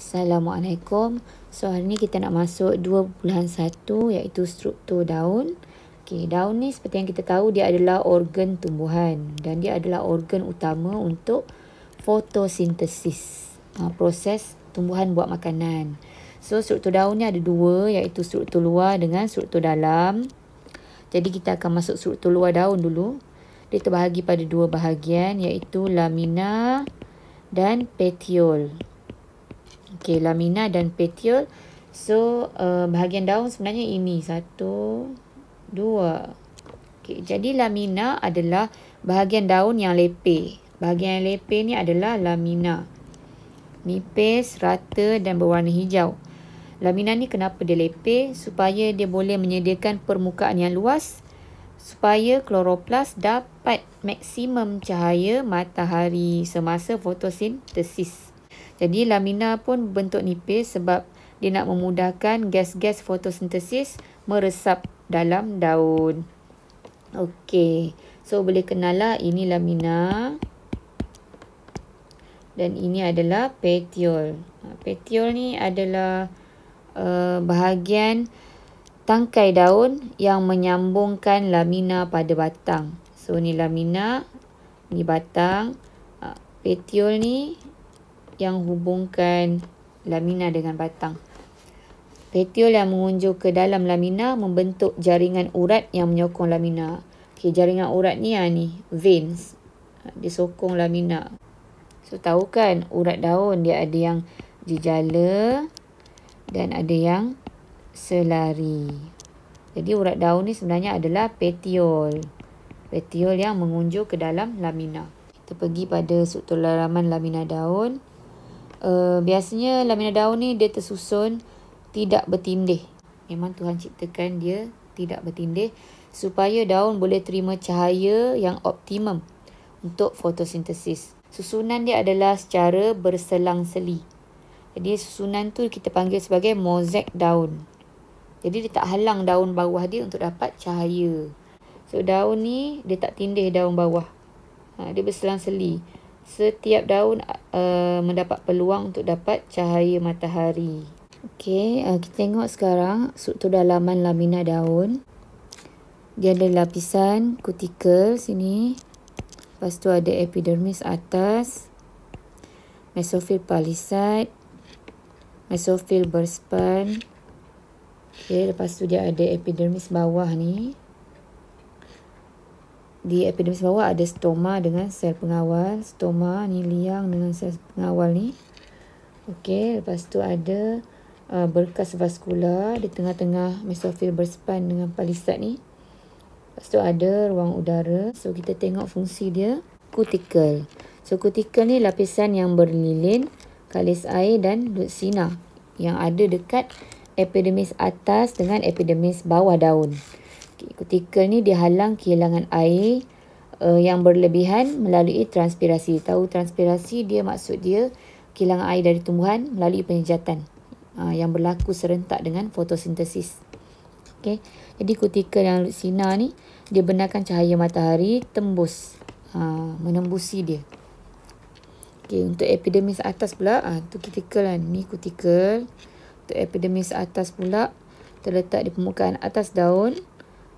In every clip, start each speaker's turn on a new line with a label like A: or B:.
A: Assalamualaikum. So hari ni kita nak masuk 2.1 iaitu struktur daun. Okey, daun ni seperti yang kita tahu dia adalah organ tumbuhan dan dia adalah organ utama untuk fotosintesis. Ha, proses tumbuhan buat makanan. So struktur daun ni ada dua iaitu struktur luar dengan struktur dalam. Jadi kita akan masuk struktur luar daun dulu. Dia terbahagi pada dua bahagian iaitu lamina dan petiol. Okay, lamina dan petiole. So, uh, bahagian daun sebenarnya ini. Satu, dua. Okay, jadi lamina adalah bahagian daun yang lepeh. Bahagian yang lepeh ni adalah lamina. Nipis, rata dan berwarna hijau. Lamina ni kenapa dia lepeh? Supaya dia boleh menyediakan permukaan yang luas. Supaya kloroplas dapat maksimum cahaya matahari semasa fotosintesis. Jadi lamina pun bentuk nipis sebab dia nak memudahkan gas-gas fotosintesis meresap dalam daun. Okey. So boleh kenallah ini lamina. Dan ini adalah petiol. Ha, petiol ni adalah uh, bahagian tangkai daun yang menyambungkan lamina pada batang. So ni lamina, ni batang. Uh, petiol ni yang hubungkan lamina dengan batang. Petiol yang mengunjur ke dalam lamina membentuk jaringan urat yang menyokong lamina. Okay, jaringan urat ni ya ni, veins. Ha, dia sokong lamina. So tahu kan urat daun dia ada yang jejala dan ada yang selari. Jadi urat daun ni sebenarnya adalah petiol. Petiol yang mengunjur ke dalam lamina. Kita pergi pada struktur laraman lamina daun. Eh, biasanya lamina daun ni dia tersusun tidak bertindih. Memang Tuhan ciptakan dia tidak bertindih supaya daun boleh terima cahaya yang optimum untuk fotosintesis. Susunan dia adalah secara berselang-seli. Jadi susunan tu kita panggil sebagai mozaik daun. Jadi dia tak halang daun bawah dia untuk dapat cahaya. So daun ni dia tak tindih daun bawah. Ha, dia berselang-seli setiap daun uh, mendapat peluang untuk dapat cahaya matahari. Okey, uh, kita tengok sekarang struktur dalaman lamina daun. Dia ada lapisan kutikel sini. Lepas tu ada epidermis atas. Mesofil palisade. Mesofil berspan. Okey, lepas tu dia ada epidermis bawah ni di epidermis bawah ada stoma dengan sel pengawal. Stoma ni liang dengan sel pengawal ni. Okey, lepas tu ada uh, berkas vaskular di tengah-tengah mesofil bersepan dengan palisat ni. Lepas tu ada ruang udara. So, kita tengok fungsi dia. Kutikal. So, kutikal ni lapisan yang berlilin, kalis air dan leucina yang ada dekat epidermis atas dengan epidermis bawah daun. Okay, kutikel ni dihalang kehilangan air uh, yang berlebihan melalui transpirasi. Tahu transpirasi dia maksud dia kehilangan air dari tumbuhan melalui penyejatan uh, ah, yang berlaku serentak dengan fotosintesis. Okay. Jadi kutikel yang lucina ni dia benarkan cahaya matahari tembus, uh, menembusi dia. Okay, untuk epidermis atas pula, itu ah, uh, kutikel kan. Ni kutikel. Untuk epidermis atas pula terletak di permukaan atas daun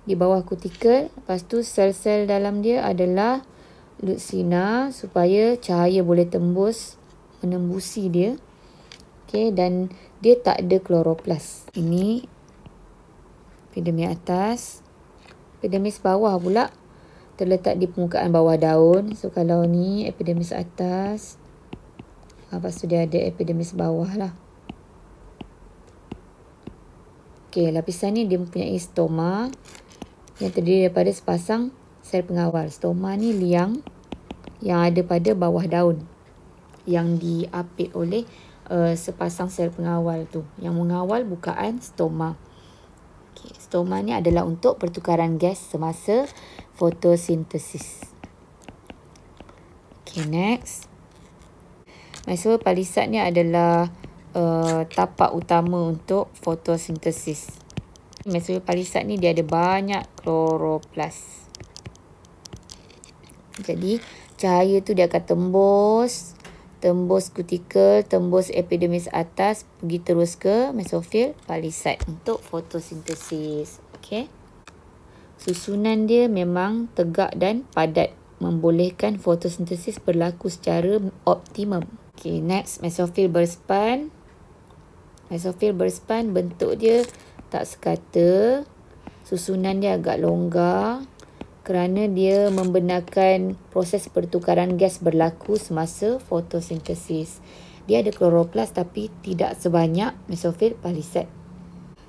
A: di bawah kutikel. Lepas tu sel-sel dalam dia adalah lutsina supaya cahaya boleh tembus menembusi dia. Okey dan dia tak ada kloroplas. Ini epidermis atas. Epidermis bawah pula terletak di permukaan bawah daun. So kalau ni epidermis atas. Ah, lepas tu dia ada epidermis bawah lah. Okey, lapisan ni dia mempunyai stoma yang terdiri daripada sepasang sel pengawal. Stoma ni liang yang ada pada bawah daun yang diapit oleh uh, sepasang sel pengawal tu yang mengawal bukaan stoma. Okay. Stoma ni adalah untuk pertukaran gas semasa fotosintesis. Okay, next. Maksud palisad ni adalah uh, tapak utama untuk fotosintesis. Mesopil palisat ni dia ada banyak kloroplas. Jadi cahaya tu dia akan tembus. Tembus kutikel, tembus epidermis atas. Pergi terus ke mesofil palisat untuk fotosintesis. Okay. Susunan dia memang tegak dan padat. Membolehkan fotosintesis berlaku secara optimum. Okay, next mesofil berspan. mesofil berspan bentuk dia tak sekata. Susunan dia agak longgar kerana dia membenarkan proses pertukaran gas berlaku semasa fotosintesis. Dia ada kloroplas tapi tidak sebanyak mesofil palisade.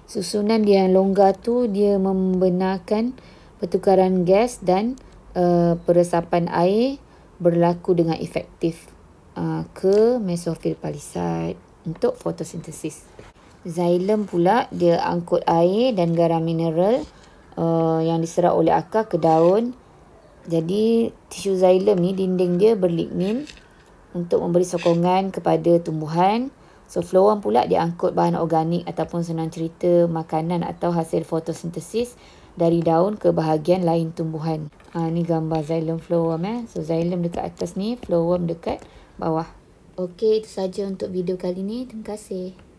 A: Susunan dia yang longgar tu dia membenarkan pertukaran gas dan uh, peresapan air berlaku dengan efektif uh, ke mesofil palisade untuk fotosintesis. Xylem pula dia angkut air dan garam mineral uh, yang diserap oleh akar ke daun. Jadi tisu xylem ni dinding dia berlignin untuk memberi sokongan kepada tumbuhan. So floam pula dia angkut bahan organik ataupun senang cerita makanan atau hasil fotosintesis dari daun ke bahagian lain tumbuhan. Ha, ni gambar xylem floam eh. So xylem dekat atas ni, floam dekat bawah. Okey, itu saja untuk video kali ni. Terima kasih.